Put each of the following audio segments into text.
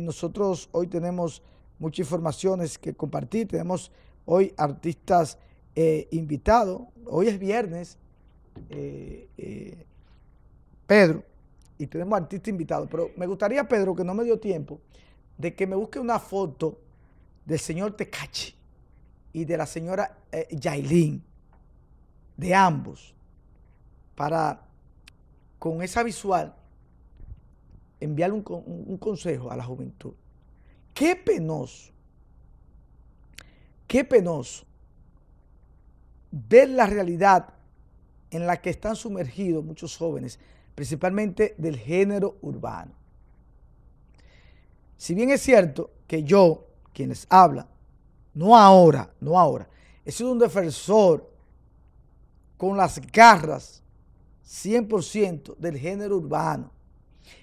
nosotros hoy tenemos muchas informaciones que compartir. Tenemos hoy artistas eh, invitados. Hoy es viernes, eh, eh, Pedro, y tenemos artistas invitados. Pero me gustaría, Pedro, que no me dio tiempo, de que me busque una foto del señor Tecachi y de la señora Yailin, de ambos, para con esa visual enviar un, consejo a la juventud. Qué penoso, qué penoso ver la realidad en la que están sumergidos muchos jóvenes, principalmente del género urbano. Si bien es cierto que yo, quienes hablan, habla, no ahora, no ahora, he sido un defensor con las garras 100% del género urbano,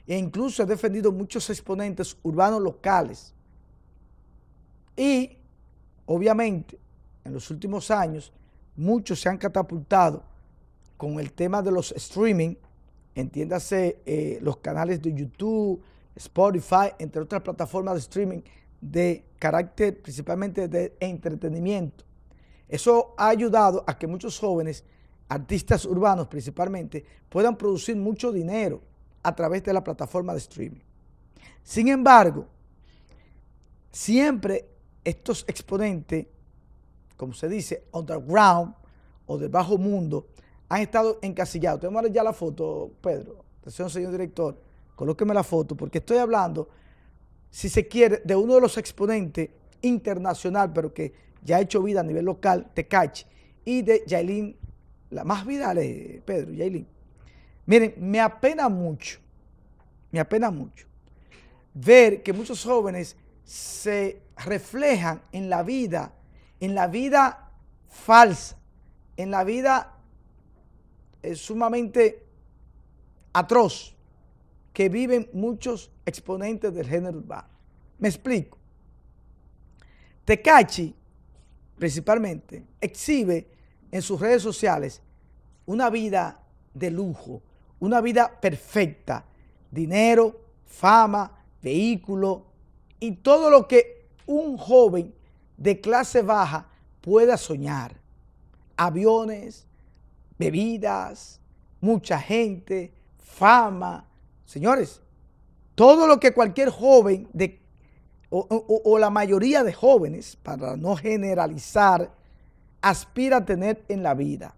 e incluso ha defendido muchos exponentes urbanos locales. Y, obviamente, en los últimos años, muchos se han catapultado con el tema de los streaming, entiéndase eh, los canales de YouTube, Spotify, entre otras plataformas de streaming de carácter principalmente de entretenimiento. Eso ha ayudado a que muchos jóvenes, artistas urbanos principalmente, puedan producir mucho dinero a través de la plataforma de streaming. Sin embargo, siempre estos exponentes, como se dice, underground o del bajo mundo, han estado encasillados. Tenemos ya la foto, Pedro. Atención, señor director, colóqueme la foto, porque estoy hablando, si se quiere, de uno de los exponentes internacional, pero que ya ha hecho vida a nivel local, Tecachi, y de Yailin, la más vidal Pedro, Yailin. Miren, me apena mucho, me apena mucho ver que muchos jóvenes se reflejan en la vida, en la vida falsa, en la vida eh, sumamente atroz que viven muchos exponentes del género urbano. Me explico. Tecachi, principalmente, exhibe en sus redes sociales una vida de lujo, una vida perfecta, dinero, fama, vehículo y todo lo que un joven de clase baja pueda soñar. Aviones, bebidas, mucha gente, fama. Señores, todo lo que cualquier joven de, o, o, la mayoría de jóvenes, para no generalizar, aspira a tener en la vida.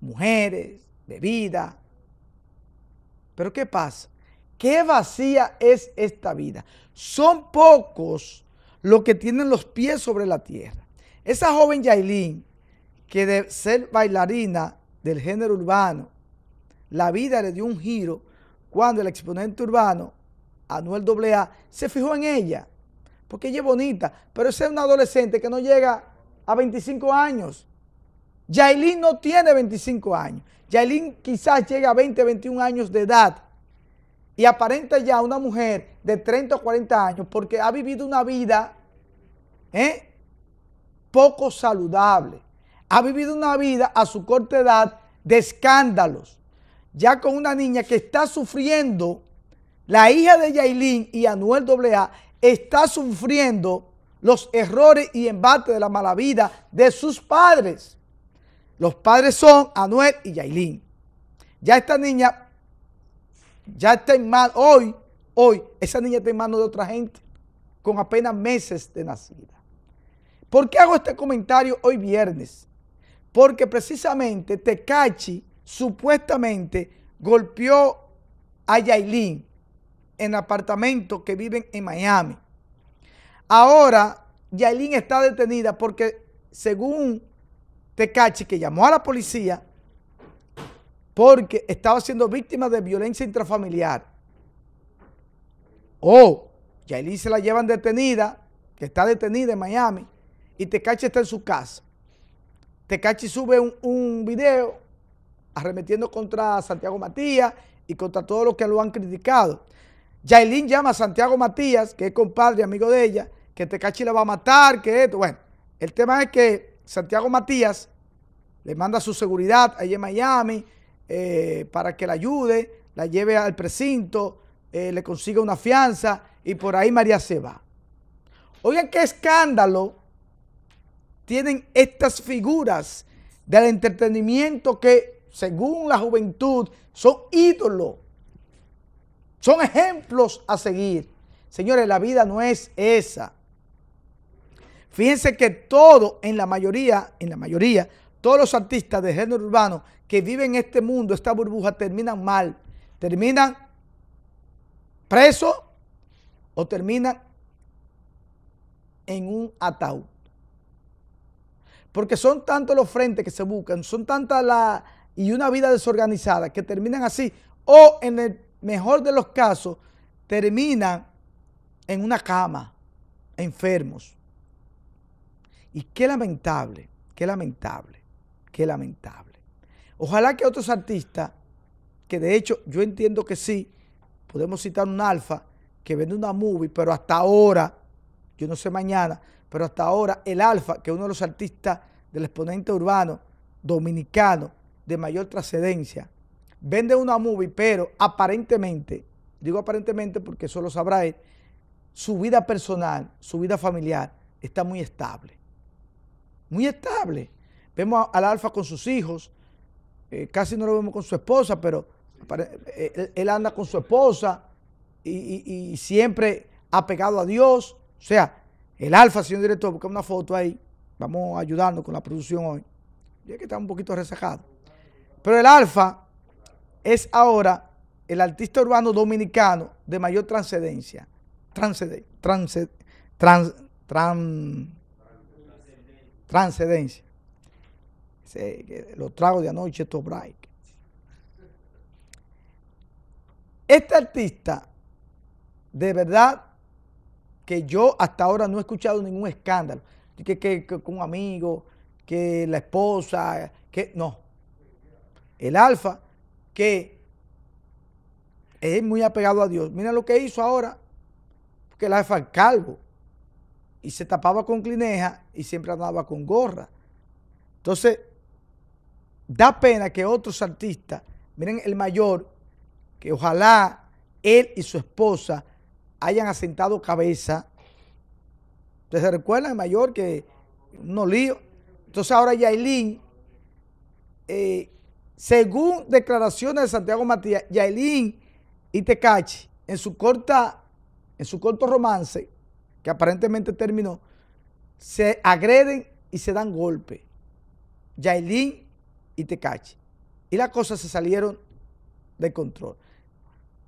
Mujeres, de vida, Pero ¿qué pasa? Qué vacía es esta vida. Son pocos los que tienen los pies sobre la tierra. Esa joven Yailin, que de ser bailarina del género urbano, la vida le dio un giro cuando el exponente urbano, Anuel AA, se fijó en ella. Porque ella es bonita, pero es una adolescente que no llega a 25 años. Yailin no tiene 25 años. Yailin quizás llega a 20, 21 años de edad y aparenta ya una mujer de 30 o 40 años porque ha vivido una vida ¿eh? poco saludable. Ha vivido una vida a su corta edad de escándalos. Ya con una niña que está sufriendo, la hija de Yailin y Anuel AA está sufriendo los errores y embates de la mala vida de sus padres. Los padres son Anuel y Yailin. Ya esta niña, ya está en manos, hoy, hoy, esa niña está en manos de otra gente, con apenas meses de nacida. ¿Por qué hago este comentario hoy viernes? Porque precisamente Tecachi supuestamente golpeó a Yailin en el apartamento que viven en Miami. Ahora, Yailin está detenida porque, según Tecachi este que llamó a la policía porque estaba siendo víctima de violencia intrafamiliar. O oh, se la llevan detenida, que está detenida en Miami, y Tecachi está en su casa. Tecachi sube un, video arremetiendo contra Santiago Matías y contra todos los que lo han criticado. Yailin llama a Santiago Matías, que es compadre amigo de ella, que Tecachi la va a matar, que esto. Bueno, el tema es que Santiago Matías le manda su seguridad allá en Miami eh, para que la ayude, la lleve al precinto, eh, le consiga una fianza y por ahí María se va. Oigan qué escándalo tienen estas figuras del entretenimiento que, según la juventud, son ídolos, son ejemplos a seguir. Señores, la vida no es esa. Fíjense que todo, en la mayoría, en la mayoría, todos los artistas de género urbano que viven este mundo, esta burbuja, terminan mal. Terminan presos o terminan en un ataúd. Porque son tantos los frentes que se buscan, son tantas la... y una vida desorganizada que terminan así. O en el mejor de los casos, terminan en una cama, enfermos. Y qué lamentable, qué lamentable, qué lamentable. Ojalá que otros artistas, que de hecho yo entiendo que sí, podemos citar un alfa que vende una movie, pero hasta ahora, yo no sé mañana, pero hasta ahora el alfa, que es uno de los artistas del exponente urbano dominicano de mayor trascendencia, vende una movie, pero aparentemente, digo aparentemente porque eso lo sabrá él, su vida personal, su vida familiar está muy estable muy estable. Vemos al Alfa con sus hijos, eh, casi no lo vemos con su esposa, pero eh, él, anda con su esposa y, siempre apegado a Dios. O sea, el Alfa, señor director, busca una foto ahí. Vamos ayudando con la producción hoy. Ya que está un poquito rezajado. Pero el Alfa es ahora el artista urbano dominicano de mayor trascendencia. trans, trans, Transcendencia. Lo trago de anoche, estos break. Este artista, de verdad, que yo hasta ahora no he escuchado ningún escándalo. Que, que, un amigo, que la esposa, que no. El alfa, que es muy apegado a Dios. Mira lo que hizo ahora, que el alfa calvo y se tapaba con clineja y siempre andaba con gorra. Entonces, da pena que otros artistas, miren el mayor, que ojalá él y su esposa hayan asentado cabeza. Ustedes se recuerdan, el mayor, que no lío. Entonces ahora Yailin, eh, según declaraciones de Santiago Matías, Yailin y Tecachi, en su corta, en su corto romance, que aparentemente terminó, se agreden y se dan golpe. Yailin y Tecachi. Y las cosas se salieron de control.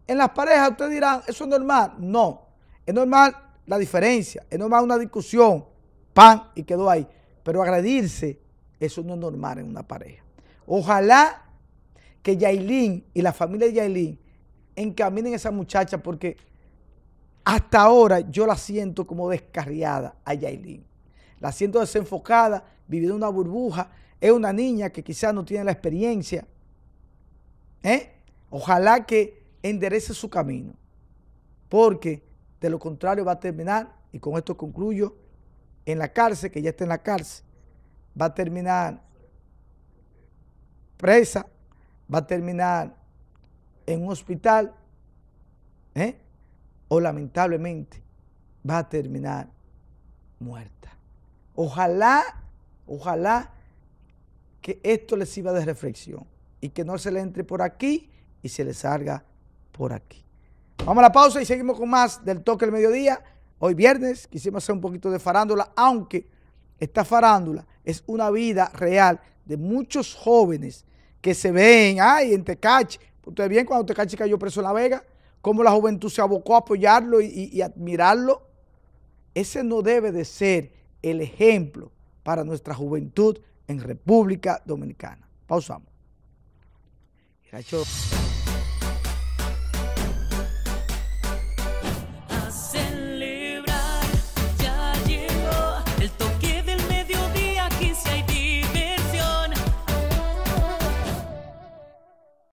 En las parejas ustedes dirán, ¿eso es normal? No. Es normal la diferencia, es normal una discusión, pan, y quedó ahí. Pero agredirse, eso no es normal en una pareja. Ojalá que Yailin y la familia de Yailin encaminen a esa muchacha porque hasta ahora yo la siento como descarriada a Yailin. La siento desenfocada, viviendo una burbuja. Es una niña que quizás no tiene la experiencia. ¿eh? Ojalá que enderece su camino. Porque de lo contrario va a terminar, y con esto concluyo, en la cárcel, que ya está en la cárcel. Va a terminar presa, va a terminar en un hospital. ¿Eh? o lamentablemente va a terminar muerta. Ojalá, ojalá que esto les sirva de reflexión y que no se le entre por aquí y se le salga por aquí. Vamos a la pausa y seguimos con más del toque del mediodía. Hoy viernes quisimos hacer un poquito de farándula, aunque esta farándula es una vida real de muchos jóvenes que se ven, ay, en Tecachi. Ustedes bien cuando Tecachi cayó preso en La Vega, cómo la juventud se abocó a apoyarlo y, admirarlo. Ese no debe de ser el ejemplo para nuestra juventud en República Dominicana. Pausamos.